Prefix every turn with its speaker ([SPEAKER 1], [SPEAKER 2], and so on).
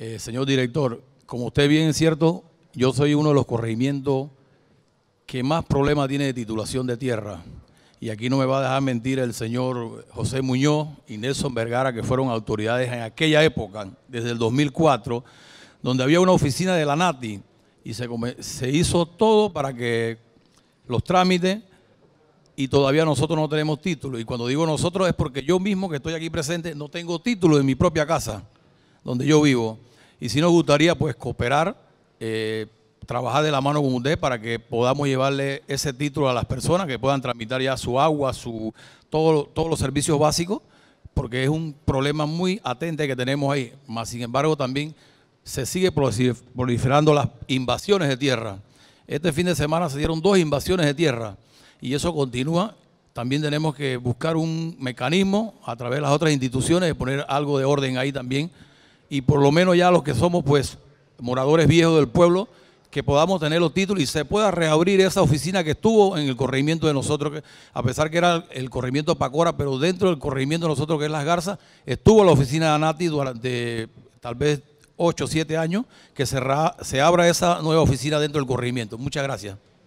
[SPEAKER 1] Eh, señor director, como usted bien es cierto, yo soy uno de los corregimientos que más problemas tiene de titulación de tierra. Y aquí no me va a dejar mentir el señor José Muñoz y Nelson Vergara, que fueron autoridades en aquella época, desde el 2004, donde había una oficina de la NATI y se, se hizo todo para que los trámites y todavía nosotros no tenemos título. Y cuando digo nosotros es porque yo mismo que estoy aquí presente no tengo título en mi propia casa donde yo vivo. Y si nos gustaría, pues, cooperar, eh, trabajar de la mano con usted para que podamos llevarle ese título a las personas que puedan tramitar ya su agua, su todo, todos los servicios básicos, porque es un problema muy atente que tenemos ahí. Más sin embargo, también se sigue proliferando las invasiones de tierra. Este fin de semana se dieron dos invasiones de tierra y eso continúa también tenemos que buscar un mecanismo a través de las otras instituciones de poner algo de orden ahí también y por lo menos ya los que somos pues moradores viejos del pueblo, que podamos tener los títulos y se pueda reabrir esa oficina que estuvo en el corregimiento de nosotros, a pesar que era el corregimiento Pacora, pero dentro del corregimiento de nosotros, que es Las Garzas, estuvo la oficina de Anati durante tal vez 8 o 7 años, que se, se abra esa nueva oficina dentro del corregimiento. Muchas gracias.